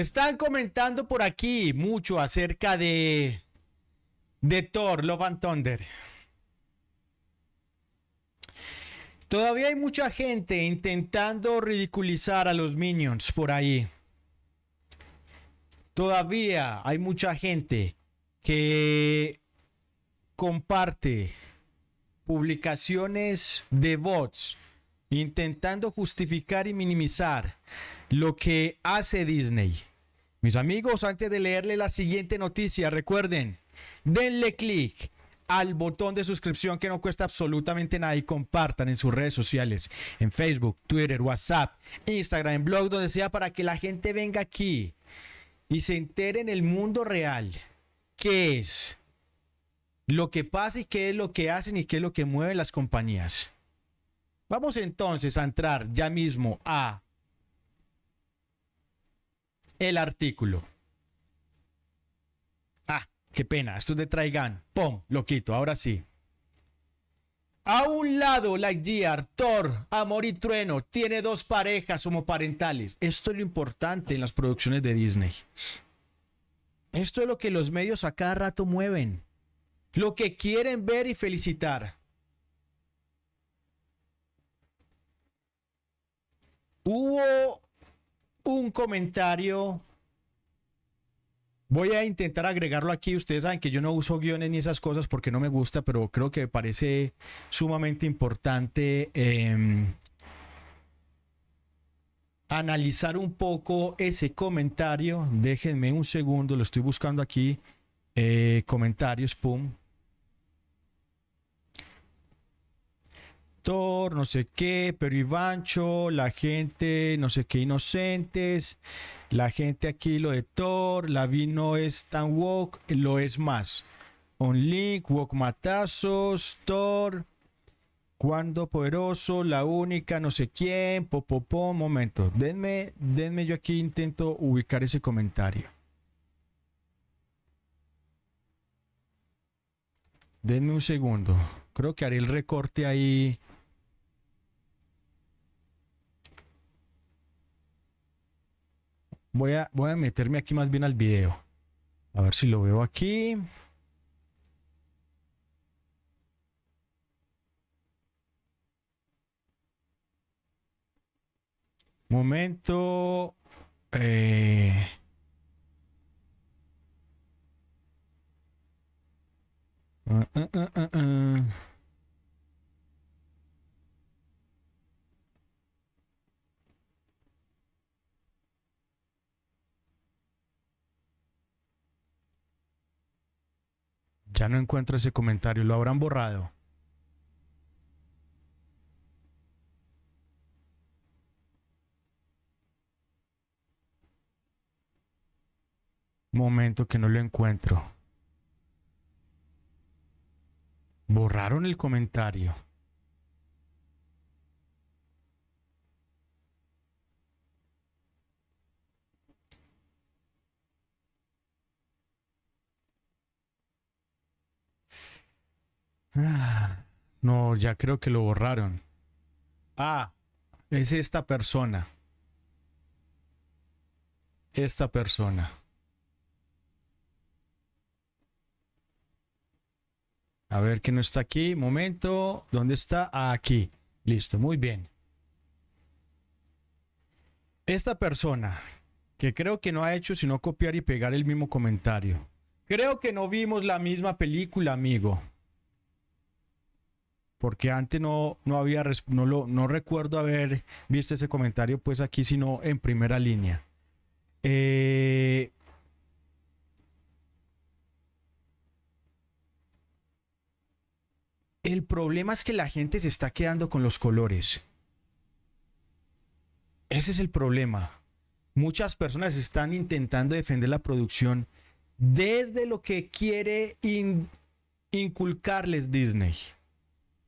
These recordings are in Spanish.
Están comentando por aquí mucho acerca de. de Thor, Love and Thunder. Todavía hay mucha gente intentando ridiculizar a los minions por ahí. Todavía hay mucha gente que comparte publicaciones de bots intentando justificar y minimizar lo que hace Disney. Mis amigos, antes de leerle la siguiente noticia, recuerden, denle clic al botón de suscripción que no cuesta absolutamente nada y compartan en sus redes sociales, en Facebook, Twitter, WhatsApp, Instagram, en blog, donde sea, para que la gente venga aquí y se entere en el mundo real qué es lo que pasa y qué es lo que hacen y qué es lo que mueven las compañías. Vamos entonces a entrar ya mismo a el artículo. Ah, qué pena, esto es de Traigan. ¡Pum! Lo quito, ahora sí. A un lado, Lightyear, Thor, Amor y Trueno tiene dos parejas homoparentales. Esto es lo importante en las producciones de Disney. Esto es lo que los medios a cada rato mueven. Lo que quieren ver y felicitar. Hubo un comentario. Voy a intentar agregarlo aquí. Ustedes saben que yo no uso guiones ni esas cosas porque no me gusta, pero creo que me parece sumamente importante em, analizar un poco ese comentario. Déjenme un segundo, lo estoy buscando aquí. Eh, comentarios, pum. Thor, no sé qué, pero Ivancho, la gente, no sé qué, inocentes, la gente aquí, lo de Thor, la vi no es tan woke, lo es más. link Woke Matazos, Thor, Cuando Poderoso, La Única, no sé quién, popopó, momento. Denme, denme yo aquí intento ubicar ese comentario. Denme un segundo creo que haré el recorte ahí Voy a, meterme aquí más bien al video. A ver si lo veo aquí. Momento. Eh. Ah, ah, ah, Ya no encuentro ese comentario, lo habrán borrado. Momento que no lo encuentro. Borraron el comentario. No, ya creo que lo borraron. Ah, es esta persona. Esta persona. A ver que no está aquí. Momento. ¿Dónde está? Ah, aquí. Listo, muy bien. Esta persona, que creo que no ha hecho sino copiar y pegar el mismo comentario. Creo que no vimos la misma película, amigo porque antes no, había, no, recuerdo haber visto ese comentario pues aquí, sino en primera línea. Eh, el problema es que la gente se está quedando con los colores. Ese es el problema. Muchas personas están intentando defender la producción desde lo que quiere inculcarles Disney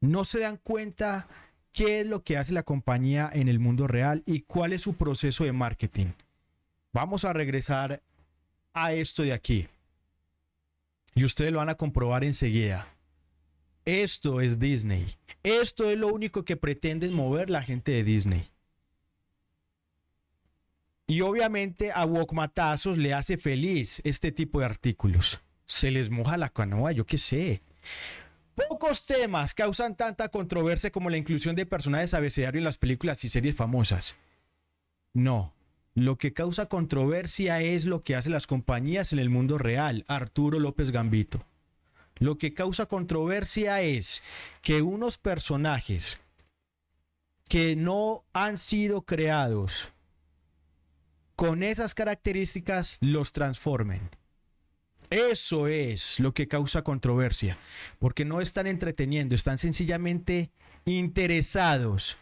no se dan cuenta qué es lo que hace la compañía en el mundo real y cuál es su proceso de marketing. Vamos a regresar a esto de aquí. Y ustedes lo van a comprobar enseguida. Esto es Disney. Esto es lo único que pretende mover la gente de Disney. Y obviamente a Wokmatazos le hace feliz este tipo de artículos. Se les moja la canoa, yo qué sé. Pocos temas causan tanta controversia como la inclusión de personajes abecedarios en las películas y series famosas. No, lo que causa controversia es lo que hacen las compañías en el mundo real, Arturo López Gambito. Lo que causa controversia es que unos personajes que no han sido creados con esas características los transformen. Eso es lo que causa controversia, porque no están entreteniendo, están sencillamente interesados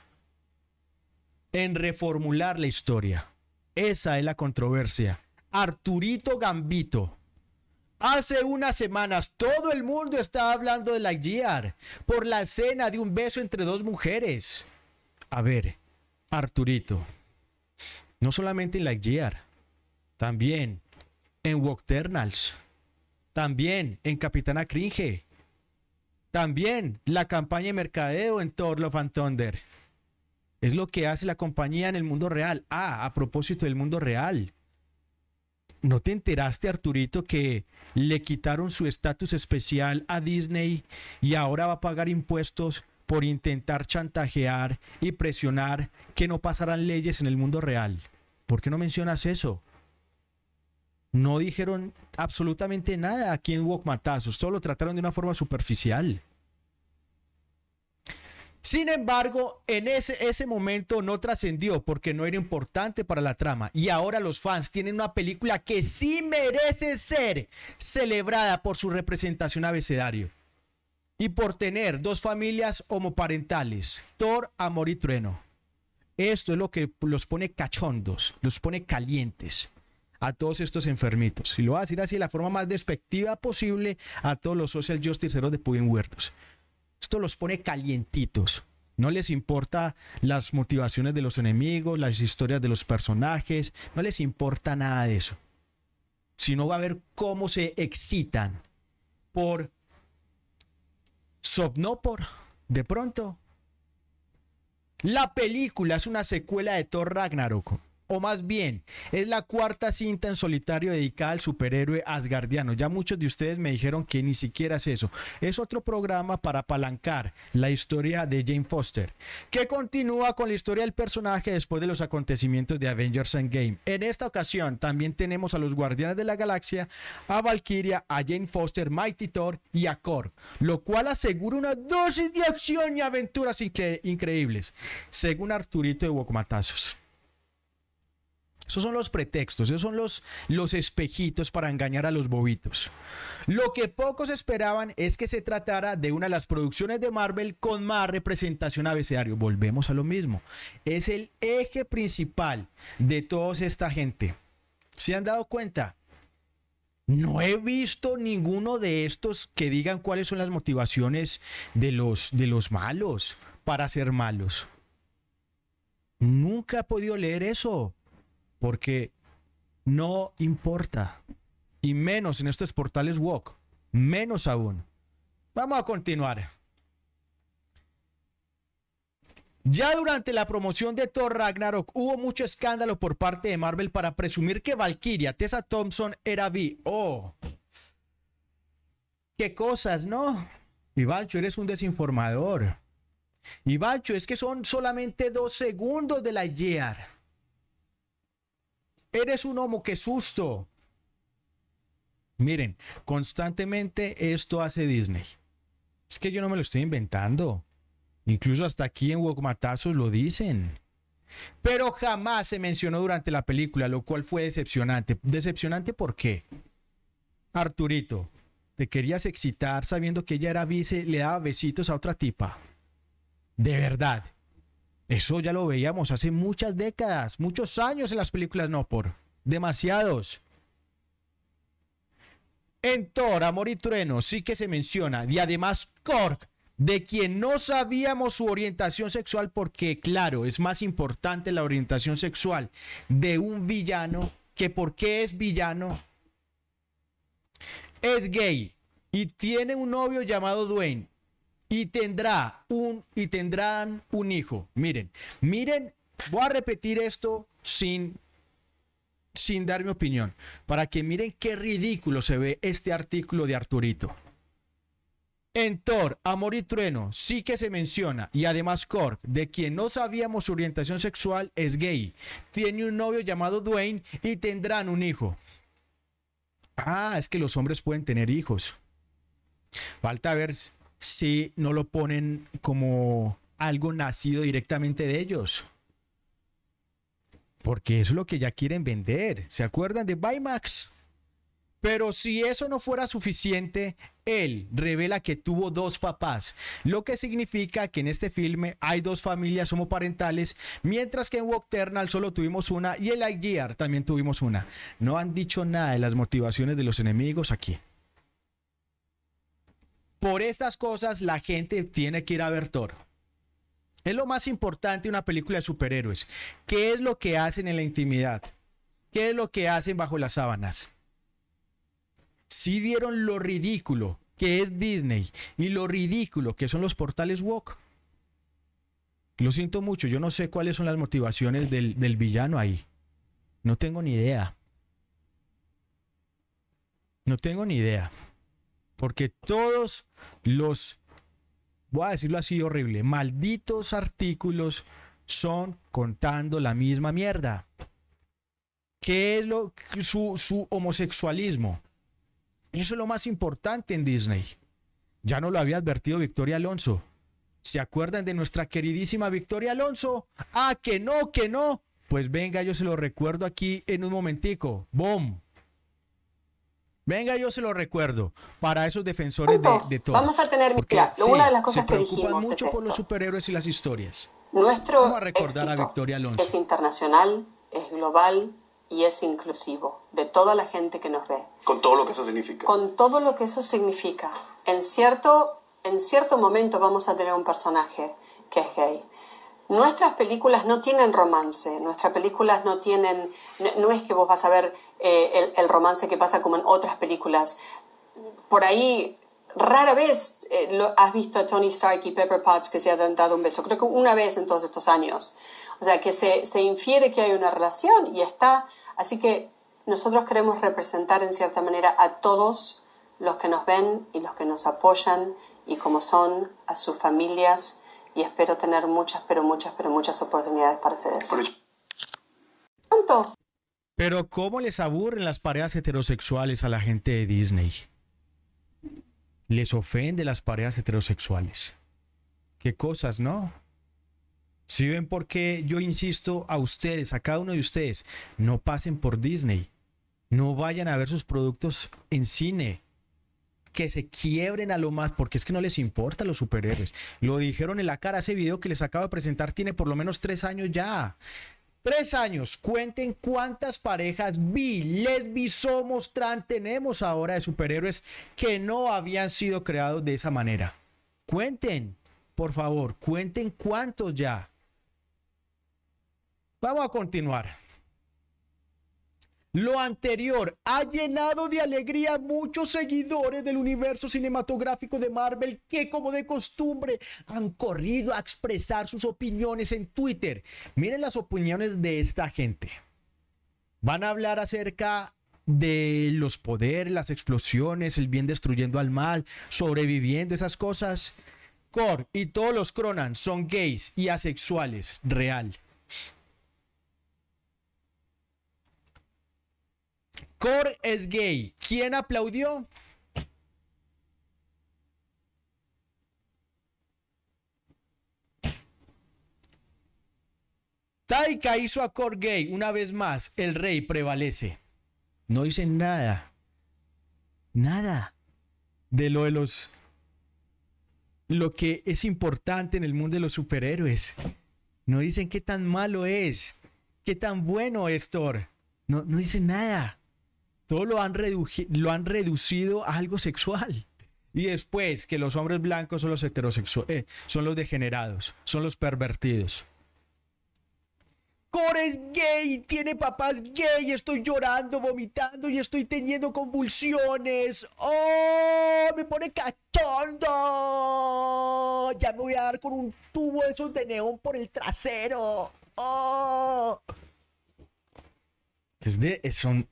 en reformular la historia. Esa es la controversia. Arturito Gambito. Hace unas semanas todo el mundo estaba hablando de la GR por la escena de un beso entre dos mujeres. A ver, Arturito, no solamente en la también en Wokternals. También en Capitana Cringe. También la campaña de mercadeo en Thor Love Thunder. Es lo que hace la compañía en el mundo real. Ah, a propósito del mundo real. ¿No te enteraste, Arturito, que le quitaron su estatus especial a Disney y ahora va a pagar impuestos por intentar chantajear y presionar que no pasaran leyes en el mundo real? ¿Por qué no mencionas eso? no dijeron absolutamente nada aquí en Walkmatazos, matazos, Solo lo trataron de una forma superficial. Sin embargo, en ese, ese momento no trascendió porque no era importante para la trama. Y ahora los fans tienen una película que sí merece ser celebrada por su representación abecedario y por tener dos familias homoparentales, Thor, Amor y Trueno. Esto es lo que los pone cachondos, los pone calientes a todos estos enfermitos. Y lo voy a decir así de la forma más despectiva posible a todos los social justiceros de Pudding Huertos. Esto los pone calientitos. No les importa las motivaciones de los enemigos, las historias de los personajes, no les importa nada de eso. Sino va a ver cómo se excitan por Sobnopor, de pronto. La película es una secuela de Thor Ragnarok o más bien, es la cuarta cinta en solitario dedicada al superhéroe asgardiano. Ya muchos de ustedes me dijeron que ni siquiera es eso. Es otro programa para apalancar la historia de Jane Foster, que continúa con la historia del personaje después de los acontecimientos de Avengers Endgame. En esta ocasión también tenemos a los Guardianes de la Galaxia, a Valkyria, a Jane Foster, Mighty Thor y a Korg, lo cual asegura una dosis de acción y aventuras increíbles, según Arturito de Wokomatazos. Esos son los pretextos, esos son los, los espejitos para engañar a los bobitos. Lo que pocos esperaban es que se tratara de una de las producciones de Marvel con más representación abecedario. Volvemos a lo mismo. Es el eje principal de toda esta gente. ¿Se han dado cuenta? No he visto ninguno de estos que digan cuáles son las motivaciones de los, de los malos para ser malos. Nunca he podido leer eso porque no importa. Y menos en estos portales walk. Menos aún. Vamos a continuar. Ya durante la promoción de Thor Ragnarok hubo mucho escándalo por parte de Marvel para presumir que Valkyria Tessa Thompson era Vi. ¡Oh! ¡Qué cosas, no! Ivalcho, eres un desinformador. Ivalcho, es que son solamente dos segundos de la Gear. Eres un homo, que susto. Miren, constantemente esto hace Disney. Es que yo no me lo estoy inventando. Incluso hasta aquí en Matazos lo dicen. Pero jamás se mencionó durante la película, lo cual fue decepcionante. ¿Decepcionante por qué? Arturito, te querías excitar sabiendo que ella era vice, le daba besitos a otra tipa. De verdad. Eso ya lo veíamos hace muchas décadas, muchos años en las películas no por demasiados. En Thor, Amor y Trueno sí que se menciona, y además Korg, de quien no sabíamos su orientación sexual porque, claro, es más importante la orientación sexual de un villano que por qué es villano. Es gay y tiene un novio llamado Dwayne y tendrá un y tendrán un hijo. Miren, miren, voy a repetir esto sin sin dar mi opinión, para que miren qué ridículo se ve este artículo de Arturito. En Thor, Amor y Trueno, sí que se menciona, y además Korg, de quien no sabíamos su orientación sexual, es gay. Tiene un novio llamado Dwayne y tendrán un hijo. Ah, es que los hombres pueden tener hijos. Falta ver si no lo ponen como algo nacido directamente de ellos. Porque eso es lo que ya quieren vender. ¿Se acuerdan de Baymax? Pero si eso no fuera suficiente, él revela que tuvo dos papás, lo que significa que en este filme hay dos familias homoparentales, mientras que en Wokternal solo tuvimos una y en Lightyear también tuvimos una. No han dicho nada de las motivaciones de los enemigos aquí. Por estas cosas la gente tiene que ir a ver Thor. Es lo más importante una película de superhéroes. ¿Qué es lo que hacen en la intimidad? ¿Qué es lo que hacen bajo las sábanas? Si vieron lo ridículo que es Disney y lo ridículo que son los portales Walk. Lo siento mucho, yo no sé cuáles son las motivaciones del villano ahí. No tengo ni idea. No tengo ni idea. Porque todos los, voy a decirlo así horrible, malditos artículos son contando la misma mierda. ¿Qué es lo, su, homosexualismo? Eso es lo más importante en Disney. Ya no lo había advertido Victoria Alonso. ¿Se acuerdan de nuestra queridísima Victoria Alonso? Ah, que no, que no. Pues venga, yo se lo recuerdo aquí en un momentico. ¡Boom! Venga, yo se lo recuerdo para esos defensores de, todo. Vamos a tener, mira, una de las cosas que dijimos mucho por los superhéroes y las historias. Nuestro es internacional, es global y es inclusivo de toda la gente que nos ve. Con todo lo que eso significa. Con todo lo que eso significa. En cierto, en cierto momento vamos a tener un personaje que es gay. Nuestras películas no tienen romance, nuestras películas no tienen, no es que vos vas a ver eh, el, romance que pasa como en otras películas. Por ahí rara vez eh, lo, has visto a Tony Stark y Pepper Potts que se han dado un beso, creo que una vez en todos estos años. O sea, que se, se infiere que hay una relación y está. Así que nosotros queremos representar en cierta manera a todos los que nos ven y los que nos apoyan y como son a sus familias y espero tener muchas, pero muchas, pero muchas oportunidades para hacer eso. Pronto. Pero ¿cómo les aburren las parejas heterosexuales a la gente de Disney? Les ofende las parejas heterosexuales. Qué cosas, ¿no? Si ven por qué yo insisto a ustedes, a cada uno de ustedes, no pasen por Disney. No vayan a ver sus productos en cine. Que se quiebren a lo más, porque es que no les importa los superhéroes. Lo dijeron en la cara, ese video que les acabo de presentar tiene por lo menos tres años ya. Tres años, cuenten cuántas parejas bi, lesbi, somos, tran tenemos ahora de superhéroes que no habían sido creados de esa manera. Cuenten, por favor, cuenten cuántos ya. Vamos a continuar. Lo anterior ha llenado de alegría a muchos seguidores del universo cinematográfico de Marvel que como de costumbre han corrido a expresar sus opiniones en Twitter. Miren las opiniones de esta gente. Van a hablar acerca de los poderes, las explosiones, el bien destruyendo al mal, sobreviviendo, esas cosas. Thor y todos los Cronan son gays y asexuales, real. Core es gay. ¿Quién aplaudió? Taika hizo a Core gay. Una vez más, el rey prevalece. No dicen nada. Nada de lo de los lo que es importante en el mundo de los superhéroes. No dicen qué tan malo es, qué tan bueno es Thor. No, no dicen nada todo lo han, lo han reducido a algo sexual. Y después que los hombres blancos son los heterosexuales, eh, son los degenerados, son los pervertidos. Core es gay, tiene papás gay, estoy llorando, vomitando y estoy teniendo convulsiones. ¡Oh! ¡Me pone cachondo! Ya me voy a dar con un tubo de esos de neón por el trasero. ¡Oh! Es de. Son,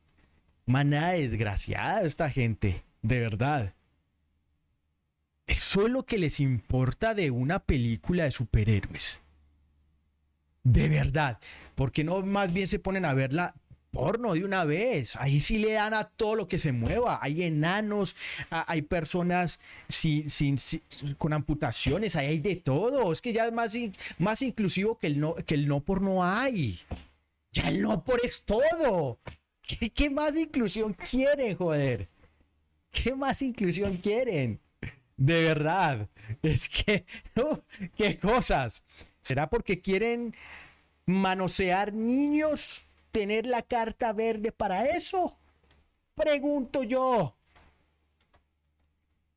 Manada desgraciada esta gente, de verdad. Eso es lo que les importa de una película de superhéroes. De verdad. Porque no más bien se ponen a verla porno de una vez. Ahí sí le dan a todo lo que se mueva. Hay enanos, hay personas con amputaciones, ahí hay de todo. Es que ya es más, más inclusivo que el, no, que el no por no hay. Ya el no por es todo. ¿Qué, más inclusión quieren, joder? ¿Qué más inclusión quieren? De verdad. Es que, qué cosas. ¿Será porque quieren manosear niños? ¿Tener la carta verde para eso? Pregunto yo.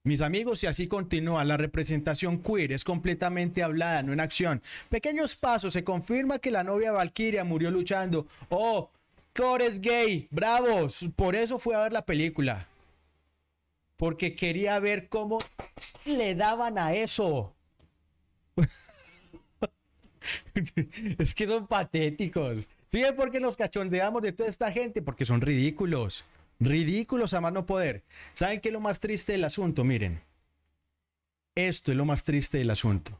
Mis amigos, si así continúa, la representación queer es completamente hablada, no en acción. Pequeños pasos, se confirma que la novia Valkyria murió luchando. Oh, Core gay. bravos Por eso fui a ver la película. Porque quería ver cómo le daban a eso. es que son patéticos. ¿Sí es porque nos cachondeamos de toda esta gente? Porque son ridículos. Ridículos a más no poder. ¿Saben qué es lo más triste del asunto? Miren. Esto es lo más triste del asunto.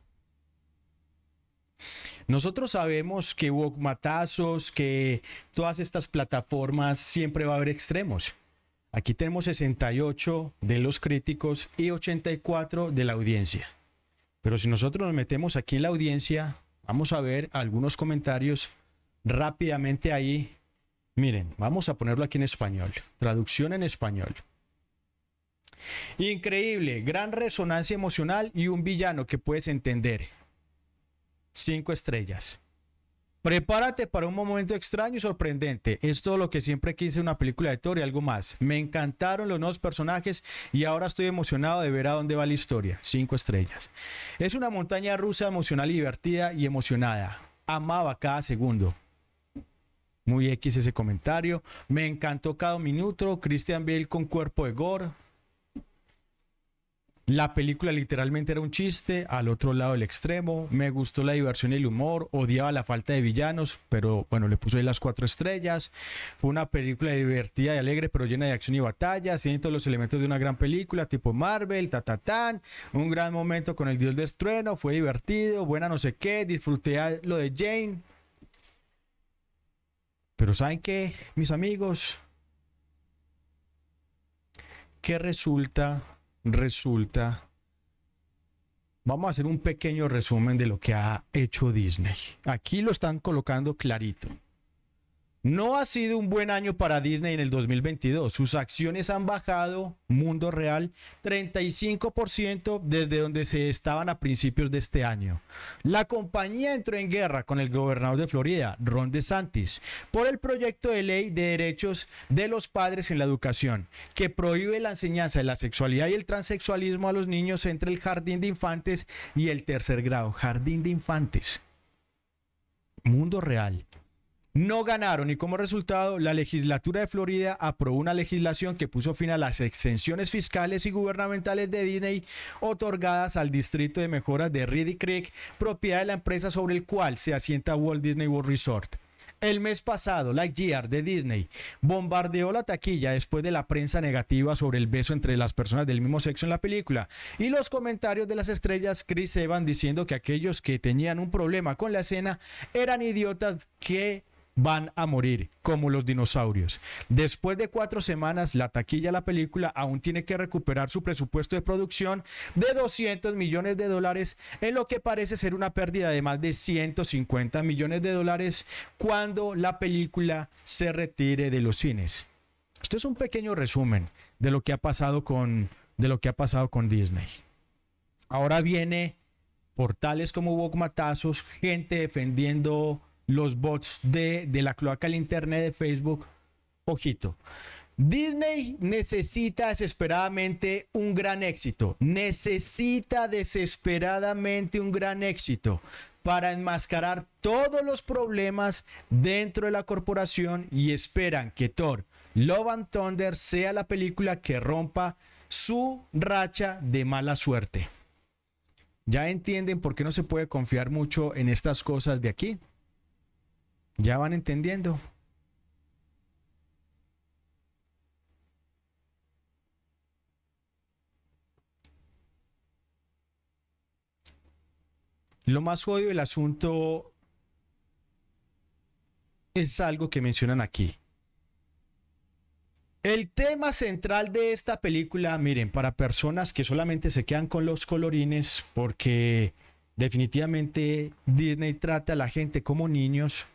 Nosotros sabemos que hubo matazos, que todas estas plataformas siempre va a haber extremos. Aquí tenemos 68 de los críticos y 84 de la audiencia. Pero si nosotros nos metemos aquí en la audiencia, vamos a ver algunos comentarios rápidamente ahí. Miren, vamos a ponerlo aquí en español. Traducción en español. Increíble, gran resonancia emocional y un villano que puedes entender cinco estrellas. Prepárate para un momento extraño y sorprendente. Es todo lo que siempre quise en una película de Thor y algo más. Me encantaron los nuevos personajes y ahora estoy emocionado de ver a dónde va la historia. Cinco estrellas. Es una montaña rusa emocional y divertida y emocionada. Amaba cada segundo. Muy X ese comentario. Me encantó cada minuto. Christian Bale con cuerpo de gore. La película literalmente era un chiste al otro lado del extremo. Me gustó la diversión y el humor. Odiaba la falta de villanos, pero bueno, le puse ahí las cuatro estrellas. Fue una película divertida y alegre, pero llena de acción y batallas. Tiene todos los elementos de una gran película, tipo Marvel, tatatán. Un gran momento con el dios del estrueno. Fue divertido, buena no sé qué. Disfruté lo de Jane. Pero ¿saben qué, mis amigos? ¿Qué resulta resulta... Vamos a hacer un pequeño resumen de lo que ha hecho Disney. Aquí lo están colocando clarito. No ha sido un buen año para Disney en el 2022. Sus acciones han bajado, mundo real, 35% desde donde se estaban a principios de este año. La compañía entró en guerra con el gobernador de Florida, Ron DeSantis, por el proyecto de ley de derechos de los padres en la educación, que prohíbe la enseñanza de la sexualidad y el transexualismo a los niños entre el jardín de infantes y el tercer grado. Jardín de infantes. Mundo real no ganaron y como resultado la legislatura de Florida aprobó una legislación que puso fin a las exenciones fiscales y gubernamentales de Disney otorgadas al distrito de mejoras de Reedy Creek, propiedad de la empresa sobre el cual se asienta Walt Disney World Resort. El mes pasado, Lightyear de Disney bombardeó la taquilla después de la prensa negativa sobre el beso entre las personas del mismo sexo en la película y los comentarios de las estrellas Chris Evans diciendo que aquellos que tenían un problema con la escena eran idiotas que van a morir, como los dinosaurios. Después de cuatro semanas, la taquilla de la película aún tiene que recuperar su presupuesto de producción de 200 millones de dólares, en lo que parece ser una pérdida de más de 150 millones de dólares cuando la película se retire de los cines. Esto es un pequeño resumen de lo que ha pasado con, de lo que ha pasado con Disney. Ahora viene portales como matazos gente defendiendo los bots de, de la cloaca al internet de Facebook, ojito. Disney necesita desesperadamente un gran éxito. Necesita desesperadamente un gran éxito para enmascarar todos los problemas dentro de la corporación y esperan que Thor Love and Thunder sea la película que rompa su racha de mala suerte. Ya entienden por qué no se puede confiar mucho en estas cosas de aquí. ¿Ya van entendiendo? Lo más jodido del asunto es algo que mencionan aquí. El tema central de esta película, miren, para personas que solamente se quedan con los colorines, porque definitivamente Disney trata a la gente como niños,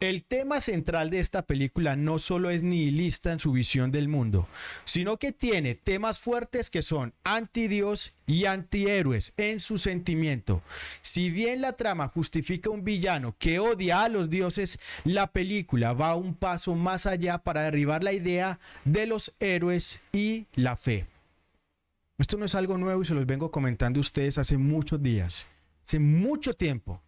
el tema central de esta película no solo es nihilista en su visión del mundo, sino que tiene temas fuertes que son anti-dios y antihéroes en su sentimiento. Si bien la trama justifica un villano que odia a los dioses, la película va un paso más allá para derribar la idea de los héroes y la fe. Esto no es algo nuevo y se los vengo comentando a ustedes hace muchos días, hace mucho tiempo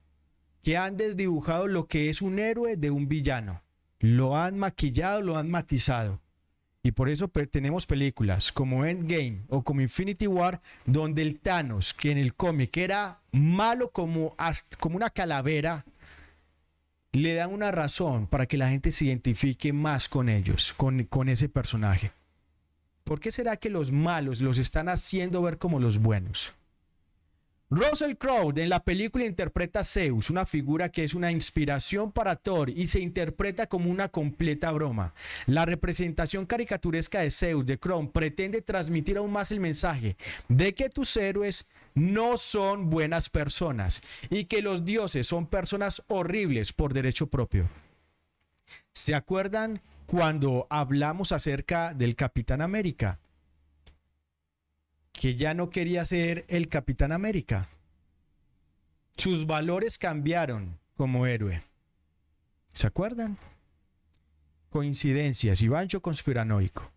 que han desdibujado lo que es un héroe de un villano. Lo han maquillado, lo han matizado. Y por eso tenemos películas como Endgame o como Infinity War, donde el Thanos, que en el cómic era malo como, como una calavera, le dan una razón para que la gente se identifique más con ellos, con, con ese personaje. ¿Por qué será que los malos los están haciendo ver como los buenos? Russell Crowe en la película interpreta a Zeus, una figura que es una inspiración para Thor y se interpreta como una completa broma. La representación caricaturesca de Zeus de Crowe pretende transmitir aún más el mensaje de que tus héroes no son buenas personas y que los dioses son personas horribles por derecho propio. ¿Se acuerdan cuando hablamos acerca del Capitán América? que ya no quería ser el Capitán América. Sus valores cambiaron como héroe. ¿Se acuerdan? Coincidencias y bancho conspiranoico.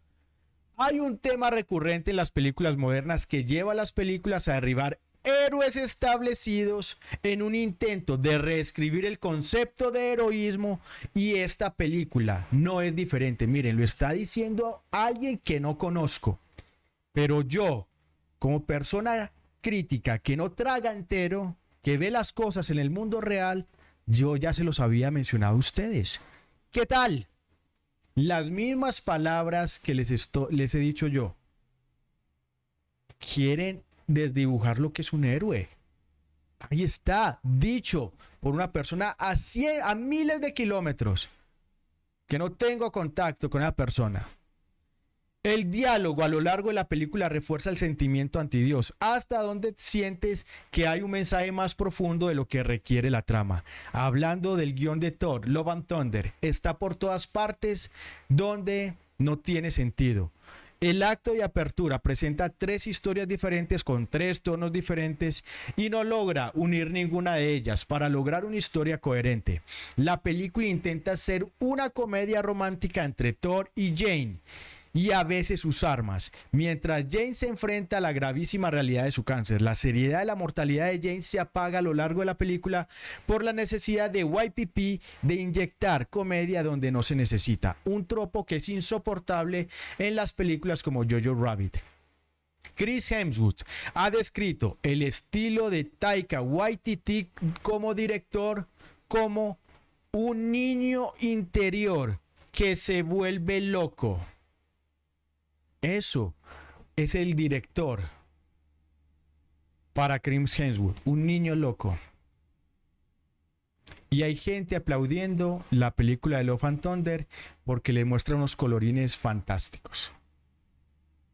Hay un tema recurrente en las películas modernas que lleva a las películas a derribar héroes establecidos en un intento de reescribir el concepto de heroísmo y esta película no es diferente. Miren, lo está diciendo alguien que no conozco, pero yo como persona crítica que no traga entero, que ve las cosas en el mundo real, yo ya se los había mencionado a ustedes. ¿Qué tal? Las mismas palabras que les, les he dicho yo. Quieren desdibujar lo que es un héroe. Ahí está, dicho por una persona a, a miles de kilómetros, que no tengo contacto con esa persona. El diálogo a lo largo de la película refuerza el sentimiento anti Dios, hasta donde sientes que hay un mensaje más profundo de lo que requiere la trama. Hablando del guión de Thor, Love and Thunder, está por todas partes donde no tiene sentido. El acto de apertura presenta tres historias diferentes con tres tonos diferentes y no logra unir ninguna de ellas para lograr una historia coherente. La película intenta ser una comedia romántica entre Thor y Jane y a veces sus armas. Mientras Jane se enfrenta a la gravísima realidad de su cáncer, la seriedad de la mortalidad de Jane se apaga a lo largo de la película por la necesidad de YPP de inyectar comedia donde no se necesita, un tropo que es insoportable en las películas como Jojo Rabbit. Chris Hemsworth ha descrito el estilo de Taika Waititi como director como un niño interior que se vuelve loco. Eso es el director para Crims Henswood, un niño loco. Y hay gente aplaudiendo la película de Love and Thunder porque le muestra unos colorines fantásticos.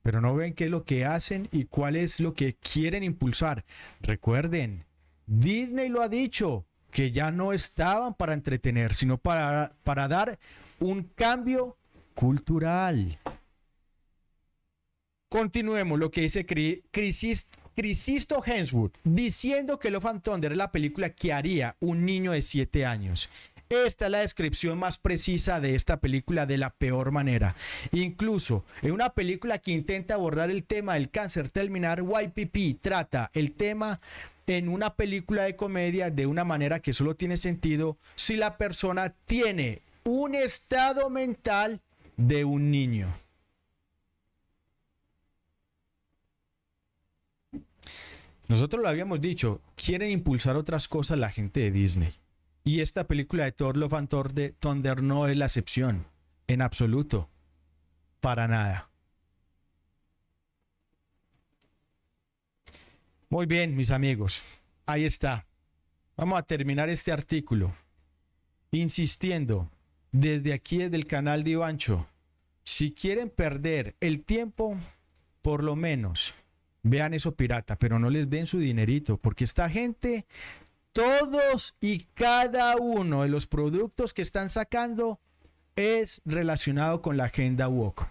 Pero no ven qué es lo que hacen y cuál es lo que quieren impulsar. Recuerden, Disney lo ha dicho, que ya no estaban para entretener, sino para, para dar un cambio cultural. Continuemos lo que dice Crisisto Henswood, diciendo que lo and Thunder es la película que haría un niño de 7 años. Esta es la descripción más precisa de esta película de la peor manera. Incluso en una película que intenta abordar el tema del cáncer terminal, YPP trata el tema en una película de comedia de una manera que solo tiene sentido si la persona tiene un estado mental de un niño. Nosotros lo habíamos dicho, quieren impulsar otras cosas la gente de Disney. Y esta película de Thor Love and de Thunder no es la excepción, en absoluto, para nada. Muy bien, mis amigos, ahí está. Vamos a terminar este artículo insistiendo desde aquí, desde el canal de Ivancho. Si quieren perder el tiempo, por lo menos Vean eso pirata, pero no les den su dinerito, porque esta gente, todos y cada uno de los productos que están sacando es relacionado con la agenda woke.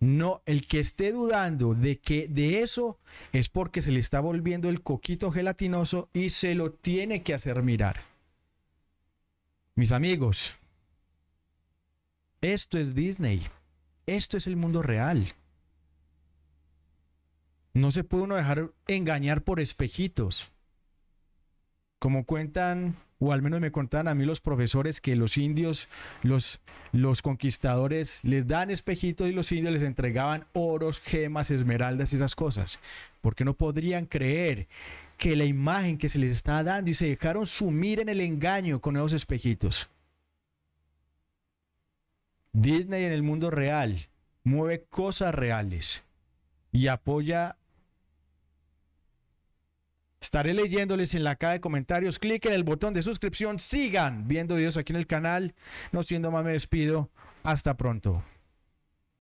No, el que esté dudando de que de eso es porque se le está volviendo el coquito gelatinoso y se lo tiene que hacer mirar. Mis amigos, esto es Disney. Esto es el mundo real. No se puede uno dejar engañar por espejitos. Como cuentan, o al menos me contaban a mí los profesores, que los indios, los, los conquistadores les dan espejitos y los indios les entregaban oros, gemas, esmeraldas y esas cosas. Porque no podrían creer que la imagen que se les está dando y se dejaron sumir en el engaño con esos espejitos. Disney en el mundo real mueve cosas reales y apoya Estaré leyéndoles en la caja de comentarios. Clic en el botón de suscripción. Sigan viendo videos aquí en el canal. No siendo más, me despido. Hasta pronto.